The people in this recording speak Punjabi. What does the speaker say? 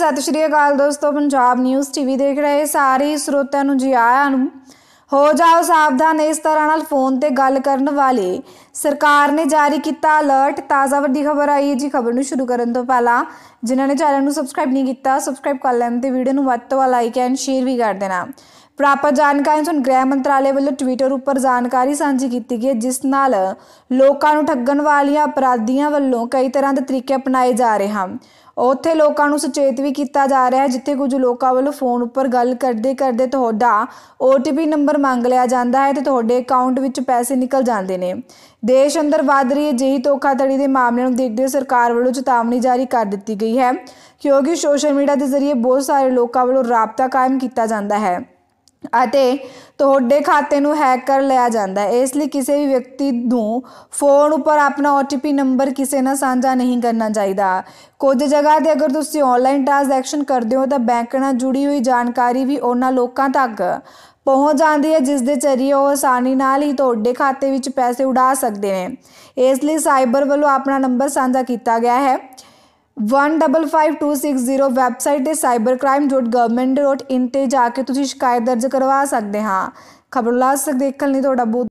ਸਤਿ ਸ਼੍ਰੀ ਅਕਾਲ ਦੋਸਤੋ ਪੰਜਾਬ ਨਿਊਜ਼ ਟੀਵੀ ਦੇਖ ਰਹੇ ਸਾਰੇ ਸਰੋਤਿਆਂ ਨੂੰ ਜੀ ਆਇਆਂ ਨੂੰ ਹੋ ਜਾਓ ਸਾਵਧਾਨ ਇਸ ਤਰ੍ਹਾਂ ਨਾਲ ਫੋਨ ਤੇ ਗੱਲ ਕਰਨ ਵਾਲੇ ਸਰਕਾਰ ਨੇ ਜਾਰੀ ਕੀਤਾ ਅਲਰਟ ਤਾਜ਼ਾ ਵੱਡੀ ਖਬਰ ਆਈ ਹੈ ਜੀ ਖਬਰ ਨੂੰ ਸ਼ੁਰੂ ਕਰਨ ਤੋਂ ਪਹਿਲਾਂ ਜਿਨ੍ਹਾਂ ਨੇ ਚੈਨਲ ਨੂੰ ਸਬਸਕ੍ਰਾਈਬ ਨਹੀਂ ਕੀਤਾ ਸਬਸਕ੍ਰਾਈਬ ਕਰ ਲੈਣ ਤੇ ਵੀਡੀਓ ਨੂੰ ਵੱਧ ਤੋਂ ਵੱਧ ਲਾਈਕ ਐਂਡ ਸ਼ੇਅਰ ਵੀ ਕਰ ਦੇਣਾ ਪ੍ਰਾਪਤ ਜਾਣਕਾਰੀ ਤੋਂ ਗ੍ਰਹਿ ਮੰਤਰਾਲੇ ਵੱਲੋਂ ਟਵਿੱਟਰ ਉੱਪਰ ਜਾਣਕਾਰੀ ਸਾਂਝੀ ਕੀਤੀ ਗਈ ਜਿਸ ਨਾਲ ਲੋਕਾਂ ਨੂੰ ਠੱਗਣ ਵਾਲੀਆਂ ਅਪਰਾਧੀਆਂ ਵੱਲੋਂ ਕਈ ਤਰ੍ਹਾਂ ਦੇ ਤਰੀਕੇ ਅਪਣਾਏ ਜਾ ਰਹੇ ਹਨ ਉੱਥੇ ਲੋਕਾਂ ਨੂੰ ਸੁਚੇਤ ਵੀ ਕੀਤਾ ਜਾ ਰਿਹਾ ਹੈ ਜਿੱਥੇ ਕੁਝ ਲੋਕਾਂ ਵੱਲੋਂ ਫੋਨ ਉੱਪਰ ਗੱਲ ਕਰਦੇ ਕਰਦੇ ਤੁਹਾਡਾ OTP ਨੰਬਰ ਮੰਗ ਲਿਆ ਜਾਂਦਾ ਹੈ ਤੇ ਤੁਹਾਡੇ ਅਕਾਊਂਟ ਵਿੱਚ ਪੈਸੇ ਨਿਕਲ ਜਾਂਦੇ ਨੇ ਦੇਸ਼ ਅੰਦਰ ਵਧ ਰਹੀ ਅਜਿਹੀ ਧੋਖਾਧੜੀ ਦੇ ਮਾਮਲੇ ਨੂੰ ਦੇਖਦੇ ਹੋਏ ਸਰਕਾਰ ਵੱਲੋਂ ਚੇਤਾਵਨੀ ਜਾਰੀ ਕਰ ਦਿੱਤੀ ਗਈ ਹੈ ਕਿਉਂਕਿ ਸੋਸ਼ਲ ਮੀਡੀਆ ਦੇ ਜ਼ਰੀਏ ਬਹੁਤ ਸਾਰੇ ਲੋਕਾਂ ਵੱਲੋਂ ਰਾਬਤਾ ਕਾਇਮ ਕੀਤਾ ਜਾਂਦਾ ਹੈ ਅਤੇ ਤੁਹਾਡੇ ਖਾਤੇ ਨੂੰ ਹੈਕ ਕਰ ਲਿਆ ਜਾਂਦਾ ਹੈ ਇਸ ਲਈ ਕਿਸੇ ਵੀ ਵਿਅਕਤੀ ਨੂੰ ਫੋਨ ਉੱਪਰ ਆਪਣਾ OTP ਨੰਬਰ ਕਿਸੇ ਨਾਲ ਸਾਂਝਾ ਨਹੀਂ ਕਰਨਾ ਚਾਹੀਦਾ ਕੁਝ ਜਗ੍ਹਾ ਤੇ ਅਗਰ ਤੁਸੀਂ ਆਨਲਾਈਨ ਟ੍ਰਾਂਜੈਕਸ਼ਨ ਕਰਦੇ ਹੋ ਤਾਂ ਬੈਂਕ ਨਾਲ ਜੁੜੀ ਹੋਈ ਜਾਣਕਾਰੀ ਵੀ ਉਹਨਾਂ ਲੋਕਾਂ ਤੱਕ ਪਹੁੰਚ ਜਾਂਦੀ ਹੈ ਜਿਸ ਦੇ ਜ਼ਰੀਏ ਉਹ ਆਸਾਨੀ ਨਾਲ ਹੀ ਤੁਹਾਡੇ ਖਾਤੇ ਵਿੱਚ ਪੈਸੇ ਉਡਾ ਸਕਦੇ ਨੇ ਇਸ ਲਈ ਸਾਈਬਰ ਵੱਲੋਂ ਆਪਣਾ ਨੰਬਰ ਸਾਂਝਾ ਕੀਤਾ ਗਿਆ ਹੈ 155260 ਵੈਬਸਾਈਟ ਤੇ cybercrime.government.in ਤੇ ਜਾ ਕੇ ਤੁਸੀਂ ਸ਼ਿਕਾਇਤ ਦਰਜ ਕਰਵਾ ਸਕਦੇ ਹਾਂ ਖਬਰ ਖਬਰਲਾਸ ਦੇਖਣ ਲਈ ਤੁਹਾਡਾ ਬਹੁਤ